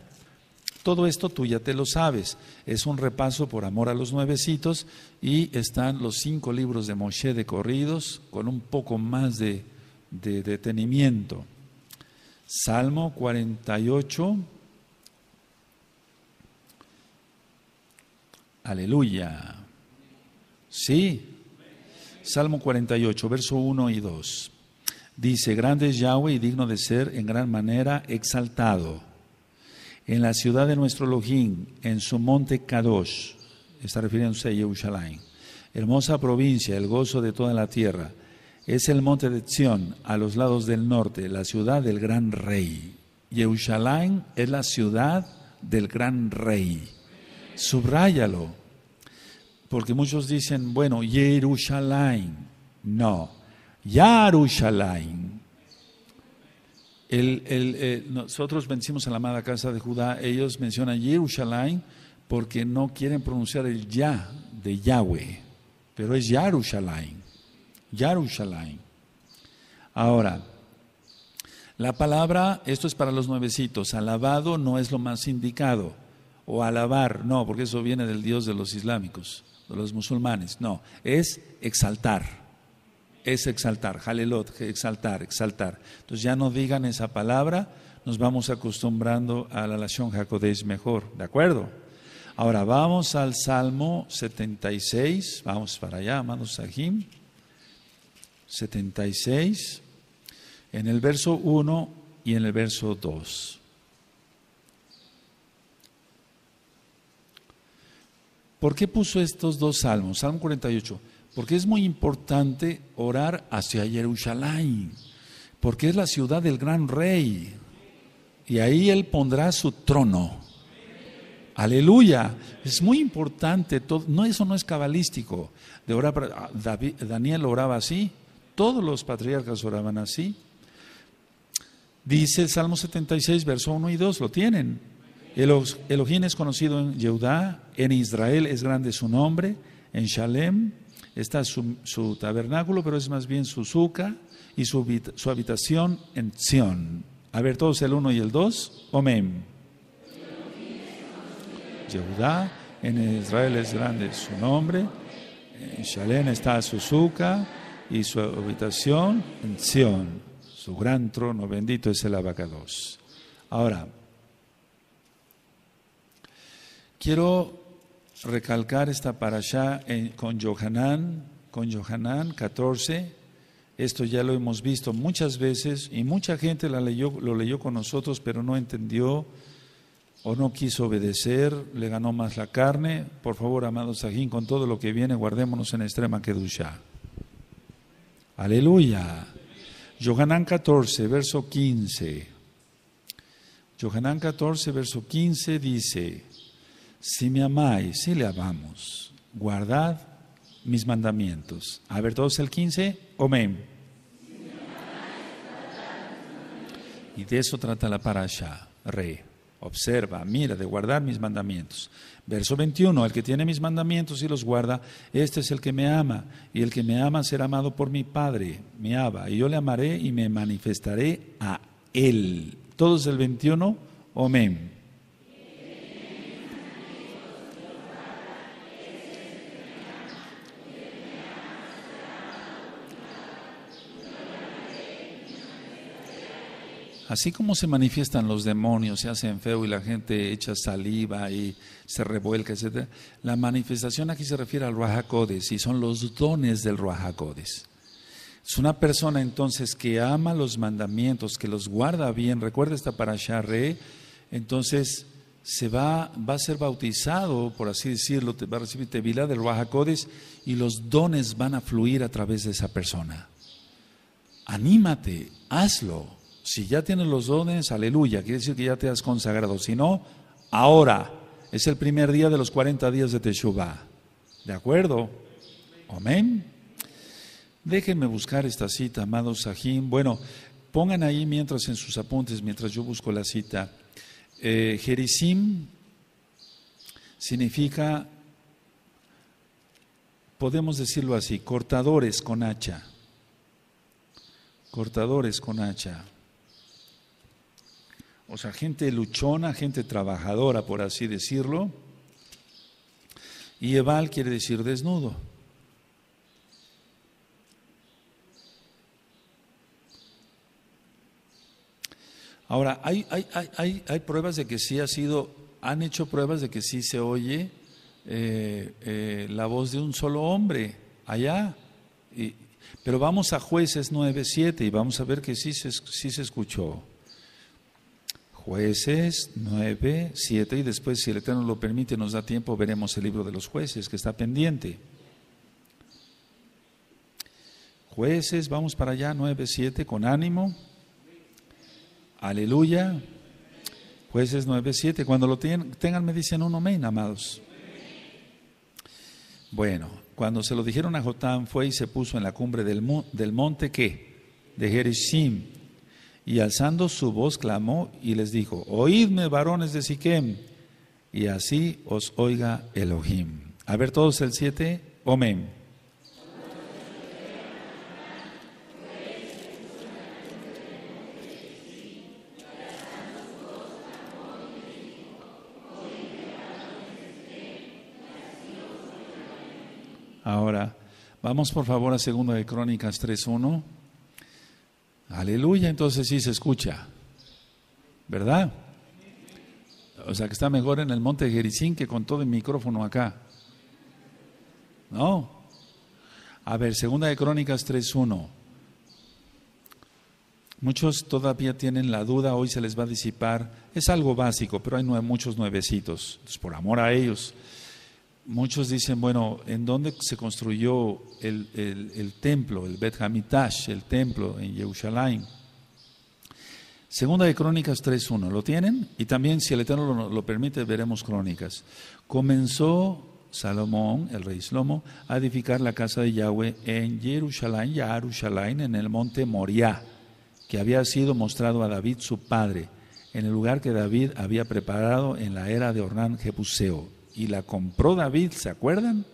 Todo esto tú ya te lo sabes. Es un repaso por amor a los nuevecitos y están los cinco libros de Moshe de corridos con un poco más de, detenimiento. Salmo 48. Aleluya. Sí. Salmo 48, verso 1 y 2. Dice, grande es Yahweh y digno de ser en gran manera exaltado en la ciudad de nuestro logín, en su monte Kadosh, está refiriéndose a Yerushalayim, hermosa provincia, el gozo de toda la tierra, es el monte de Sion, a los lados del norte, la ciudad del gran rey. Yerushalayim es la ciudad del gran rey. Subráyalo, porque muchos dicen, bueno, Yerushalayim, no, Yarushalayim. El, eh, nosotros vencimos a la amada casa de Judá, ellos mencionan Yerushalayim porque no quieren pronunciar el ya de Yahweh, pero es Yarushalayim, Yarushalayim. Ahora, la palabra, esto es para los nuevecitos, alabado no es lo más indicado, o alabar, no, porque eso viene del Dios de los islámicos, de los musulmanes, no, es exaltar es exaltar, halelot, exaltar, exaltar. Entonces ya no digan esa palabra, nos vamos acostumbrando a la nación jacodés mejor, ¿de acuerdo? Ahora vamos al Salmo 76, vamos para allá, amados Sahim. 76, en el verso 1 y en el verso 2. ¿Por qué puso estos dos salmos? Salmo 48. Porque es muy importante orar hacia Jerusalén, porque es la ciudad del gran rey. Y ahí Él pondrá su trono. Aleluya. Es muy importante. Todo, no, eso no es cabalístico. De orar, ah, Daniel oraba así. Todos los patriarcas oraban así. Dice el Salmo 76, verso 1 y 2. Lo tienen. Elohim es conocido en Yehudá. En Israel es grande su nombre. En Shalem está su, tabernáculo, pero es más bien su suca y su, habitación en Sion A ver todos el 1 y el 2. Omén. Yehudá, en Israel es grande su nombre. En Shalem está su suca y su habitación en Sion, Su gran trono bendito es el abacados. Ahora, quiero recalcar esta parashá en, con Yohanan, con Yohanan 14. Esto ya lo hemos visto muchas veces y mucha gente la leyó, lo leyó con nosotros, pero no entendió o no quiso obedecer, le ganó más la carne. Por favor, amados Sajín, con todo lo que viene, guardémonos en extrema Kedusha. Aleluya. Yohanan 14, verso 15. Yohanan 14, verso 15 dice. Si me amáis, si le amamos, guardad mis mandamientos. A ver, todos el 15, amén. Y de eso trata la parasha, re. Observa, mira, de guardar mis mandamientos. Verso 21, el que tiene mis mandamientos y los guarda, este es el que me ama, y el que me ama será amado por mi Padre, Me aba y yo le amaré y me manifestaré a él. Todos el 21, amén. Así como se manifiestan los demonios, se hacen feo y la gente echa saliva y se revuelca, etc. La manifestación aquí se refiere al Ruajacodes y son los dones del Ruajacodes. Es una persona entonces que ama los mandamientos, que los guarda bien, recuerda esta para Re, entonces se va, va a ser bautizado, por así decirlo, va a recibir tevila del Ruajacodes y los dones van a fluir a través de esa persona. Anímate, hazlo. Si ya tienes los dones, aleluya, quiere decir que ya te has consagrado. Si no, ahora es el primer día de los 40 días de Teshuvah. ¿De acuerdo? Amén. Déjenme buscar esta cita, amados Sahim. Bueno, pongan ahí mientras en sus apuntes, mientras yo busco la cita. Eh, Jerisim significa, podemos decirlo así, cortadores con hacha. Cortadores con hacha o sea, gente luchona, gente trabajadora, por así decirlo. Y Ebal quiere decir desnudo. Ahora, hay, hay, hay, hay, pruebas de que sí ha sido, han hecho pruebas de que sí se oye eh, eh, la voz de un solo hombre allá. pero vamos a jueces 9.7 y vamos a ver que sí se, sí se escuchó. Jueces 9, 7 y después, si el Eterno lo permite, nos da tiempo, veremos el libro de los jueces que está pendiente. Jueces, vamos para allá, 9, 7, con ánimo. Aleluya. Jueces 9, 7, cuando lo tengan me dicen un amén, amados. Bueno, cuando se lo dijeron a Jotán, fue y se puso en la cumbre del, del monte que de Jerishim y alzando su voz clamó y les dijo, oídme varones de Siquem, y así os oiga Elohim. A ver todos el 7, amén. Ahora, vamos por favor a 2 de Crónicas 3.1. Aleluya, entonces sí se escucha, ¿verdad? O sea que está mejor en el monte de Jericín que con todo el micrófono acá. ¿No? A ver, segunda de Crónicas 3.1. Muchos todavía tienen la duda, hoy se les va a disipar. Es algo básico, pero hay muchos nuevecitos. por amor a ellos muchos dicen, bueno, ¿en dónde se construyó el, templo, el Bet Hamitash, el templo en Jerusalén? Segunda de Crónicas 3.1, ¿lo tienen? Y también, si el Eterno lo, permite, veremos Crónicas. Comenzó Salomón, el rey islomo, a edificar la casa de Yahweh en Jerusalén, en el monte Moriah, que había sido mostrado a David su padre, en el lugar que David había preparado en la era de Ornán Jebuseo y la compró David, ¿se acuerdan?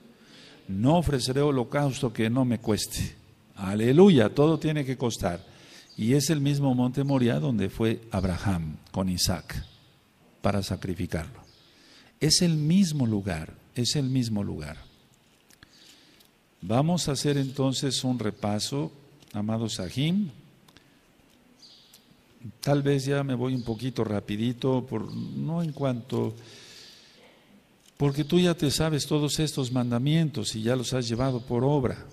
No ofreceré holocausto que no me cueste. Aleluya, todo tiene que costar. Y es el mismo monte Moria donde fue Abraham con Isaac para sacrificarlo. Es el mismo lugar, es el mismo lugar. Vamos a hacer entonces un repaso, amado Sahim. Tal vez ya me voy un poquito rapidito, por, no en cuanto porque tú ya te sabes todos estos mandamientos y ya los has llevado por obra.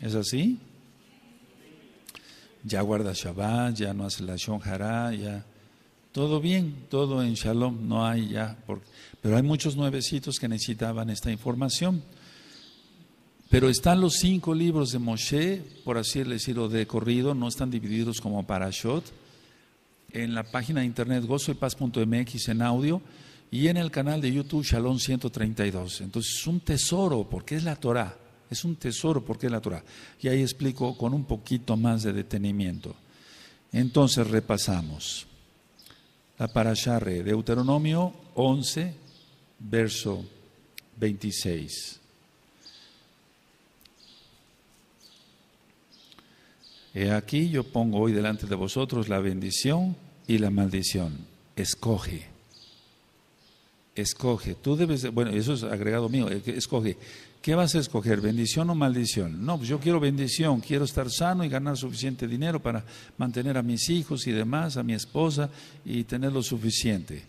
¿Es así? Ya guarda Shabbat, ya no hace la Hará, ya todo bien, todo en Shalom, no hay ya, pero hay muchos nuevecitos que necesitaban esta información. Pero están los cinco libros de Moshe, por así decirlo, de corrido, no están divididos como Parashot, en la página de internet gozoypaz.mx en audio y en el canal de YouTube Shalom 132. Entonces es un tesoro porque es la Torah, es un tesoro porque es la Torah. Y ahí explico con un poquito más de detenimiento. Entonces repasamos. La parashá Deuteronomio 11, verso 26. He aquí yo pongo hoy delante de vosotros la bendición y la maldición. Escoge. Escoge. Tú debes, bueno, eso es agregado mío, eh, escoge. ¿Qué vas a escoger? ¿Bendición o maldición? No, pues yo quiero bendición, quiero estar sano y ganar suficiente dinero para mantener a mis hijos y demás, a mi esposa y tener lo suficiente.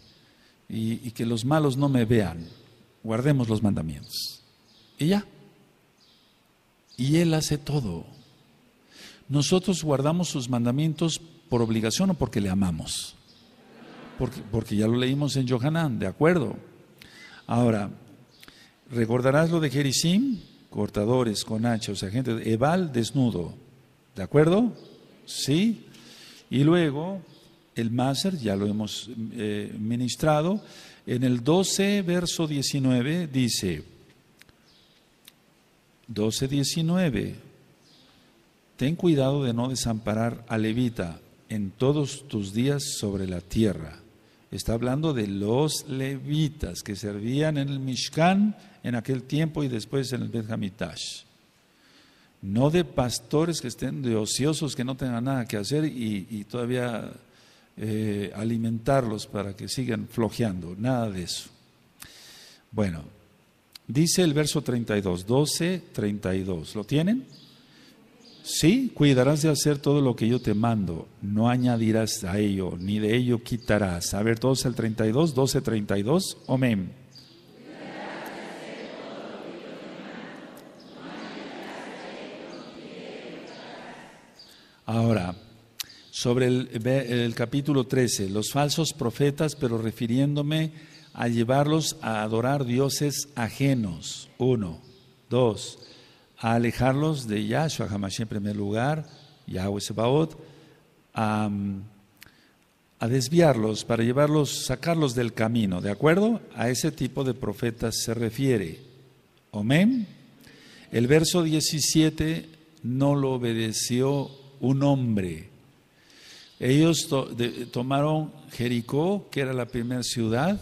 y que los malos no me vean. Guardemos los mandamientos. Y ya. Y Él hace todo. Nosotros guardamos sus mandamientos por obligación o porque le amamos. Porque, porque ya lo leímos en Johanán, ¿de acuerdo? Ahora, recordarás lo de Jericim, cortadores con hacha, o sea, gente, Ebal desnudo, ¿de acuerdo? Sí. Y luego, el Máser, ya lo hemos eh, ministrado, en el 12, verso 19, dice, 12, 19, ten cuidado de no desamparar a levita en todos tus días sobre la tierra. Está hablando de los levitas que servían en el Mishkan en aquel tiempo y después en el Benjamitash. No de pastores que estén de ociosos, que no tengan nada que hacer y, todavía eh, alimentarlos para que sigan flojeando. Nada de eso. Bueno, dice el verso 32, 12, 32. ¿Lo tienen? Sí, cuidarás de hacer todo lo que yo te mando, no añadirás a ello, ni de ello quitarás. A ver, todos el 32, 12, 32, amén. Ahora, sobre el, el, capítulo 13, los falsos profetas, pero refiriéndome a llevarlos a adorar dioses ajenos. Uno, dos, a alejarlos de Yahshua Hamashiach en primer lugar, Yahweh Sebaot, a, mm, a desviarlos, para llevarlos, sacarlos del camino, ¿de acuerdo? A ese tipo de profetas se refiere. Amén. El verso 17 no lo obedeció un hombre. Ellos tomaron Jericó, que era la primera ciudad,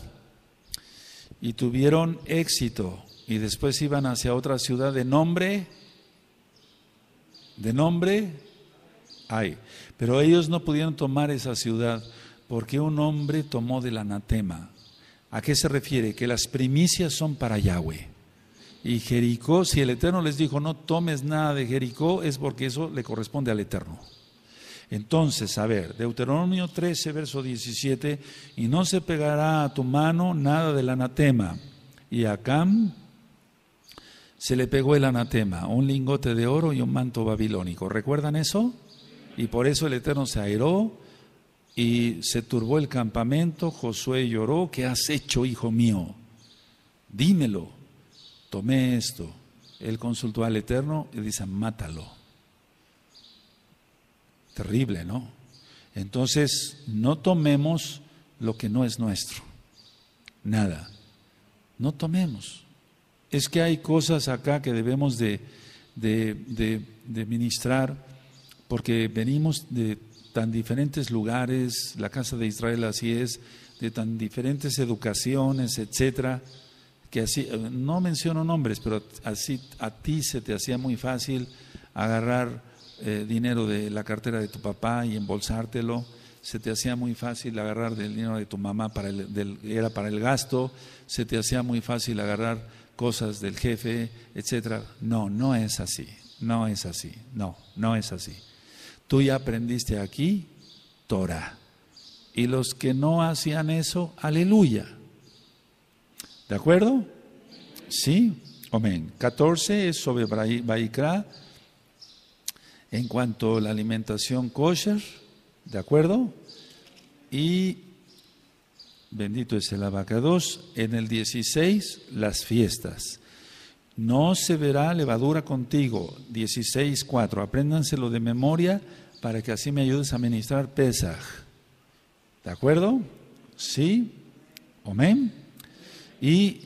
y tuvieron éxito y después iban hacia otra ciudad de nombre, de nombre, ay, pero ellos no pudieron tomar esa ciudad porque un hombre tomó del anatema. ¿A qué se refiere? Que las primicias son para Yahweh. Y Jericó, si el Eterno les dijo no tomes nada de Jericó, es porque eso le corresponde al Eterno. Entonces, a ver, Deuteronomio 13, verso 17, y no se pegará a tu mano nada del anatema. Y Acam, se le pegó el anatema, un lingote de oro y un manto babilónico. ¿Recuerdan eso? Y por eso el Eterno se airó y se turbó el campamento. Josué lloró, ¿qué has hecho, hijo mío? Dímelo. Tomé esto. Él consultó al Eterno y dice, mátalo. Terrible, ¿no? Entonces, no tomemos lo que no es nuestro. Nada. No tomemos es que hay cosas acá que debemos de, de, ministrar porque venimos de tan diferentes lugares, la casa de Israel así es, de tan diferentes educaciones, etcétera, que así, no menciono nombres, pero así a ti se te hacía muy fácil agarrar eh, dinero de la cartera de tu papá y embolsártelo, se te hacía muy fácil agarrar del dinero de tu mamá para era para el gasto, se te hacía muy fácil agarrar cosas del jefe, etcétera. No, no es así, no es así, no, no es así. Tú ya aprendiste aquí Torah. Y los que no hacían eso, aleluya. ¿De acuerdo? Sí, amén. 14 es sobre Baikra en cuanto a la alimentación kosher, ¿de acuerdo? Y Bendito es el 2. En el 16, las fiestas. No se verá levadura contigo. 16, 4. Apréndanselo de memoria para que así me ayudes a ministrar Pesaj. ¿De acuerdo? ¿Sí? ¿Amén? Y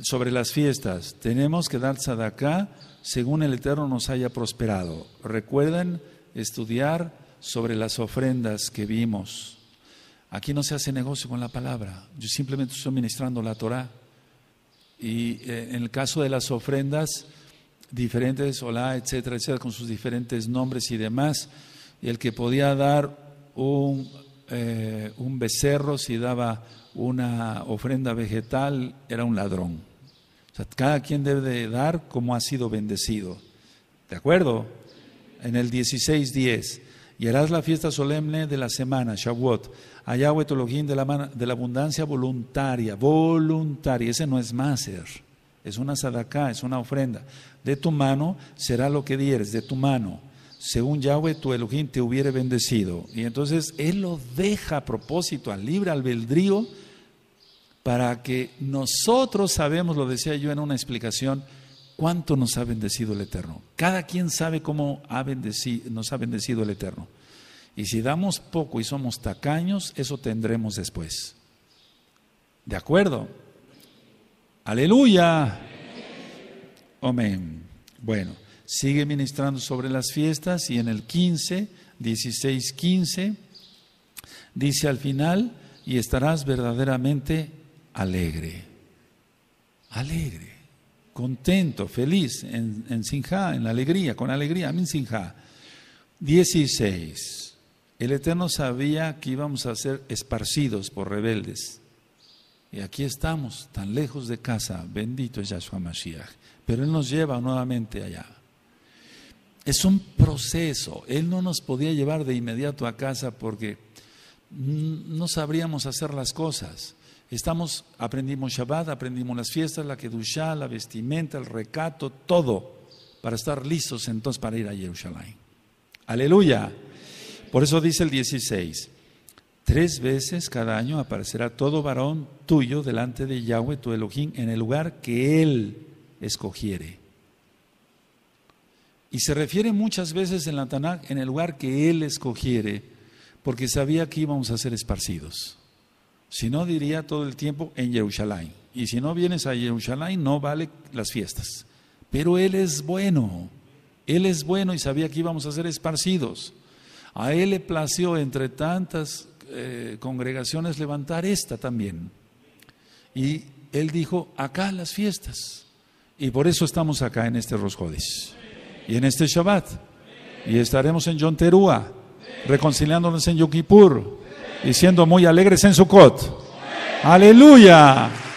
sobre las fiestas, tenemos que dar acá según el Eterno nos haya prosperado. Recuerden estudiar sobre las ofrendas que vimos. Aquí no se hace negocio con la palabra. Yo simplemente estoy ministrando la torá Y eh, en el caso de las ofrendas diferentes, hola, etcétera, etcétera, con sus diferentes nombres y demás, y el que podía dar un, eh, un becerro, si daba una ofrenda vegetal, era un ladrón. O sea, cada quien debe dar como ha sido bendecido. ¿De acuerdo? En el 16.10. Y harás la fiesta solemne de la semana, Shavuot a Yahweh tu de la, de la abundancia voluntaria, voluntaria, ese no es máser, es una sadaka, es una ofrenda. De tu mano será lo que dieres, de tu mano. Según Yahweh tu Elohim te hubiere bendecido. Y entonces Él lo deja a propósito, al libre albedrío, para que nosotros sabemos, lo decía yo en una explicación, cuánto nos ha bendecido el Eterno. Cada quien sabe cómo ha bendecido, nos ha bendecido el Eterno. Y si damos poco y somos tacaños, eso tendremos después. ¿De acuerdo? Aleluya. Amén. Bueno, sigue ministrando sobre las fiestas y en el 15, 16, 15, dice al final, y estarás verdaderamente alegre. Alegre, contento, feliz, en, en en la alegría, con alegría. en Sinja 16. El Eterno sabía que íbamos a ser esparcidos por rebeldes. Y aquí estamos, tan lejos de casa, bendito es Yahshua Mashiach. Pero Él nos lleva nuevamente allá. Es un proceso. Él no nos podía llevar de inmediato a casa porque no sabríamos hacer las cosas. Estamos, aprendimos Shabbat, aprendimos las fiestas, la Kedushá, la vestimenta, el recato, todo, para estar listos entonces para ir a Jerusalén. Aleluya. Por eso dice el 16, tres veces cada año aparecerá todo varón tuyo delante de Yahweh, tu Elohim, en el lugar que él escogiere. Y se refiere muchas veces en la Tanakh en el lugar que él escogiere, porque sabía que íbamos a ser esparcidos. Si no, diría todo el tiempo en Jerusalén. Y si no vienes a Jerusalén, no vale las fiestas. Pero él es bueno. Él es bueno y sabía que íbamos a ser esparcidos. A él le plació entre tantas eh, congregaciones levantar esta también. Y él dijo, acá las fiestas. Y por eso estamos acá en este Rosjodis. Y en este Shabbat. Y estaremos en Yonterúa, reconciliándonos en Yom y siendo muy alegres en Sukkot. Aleluya.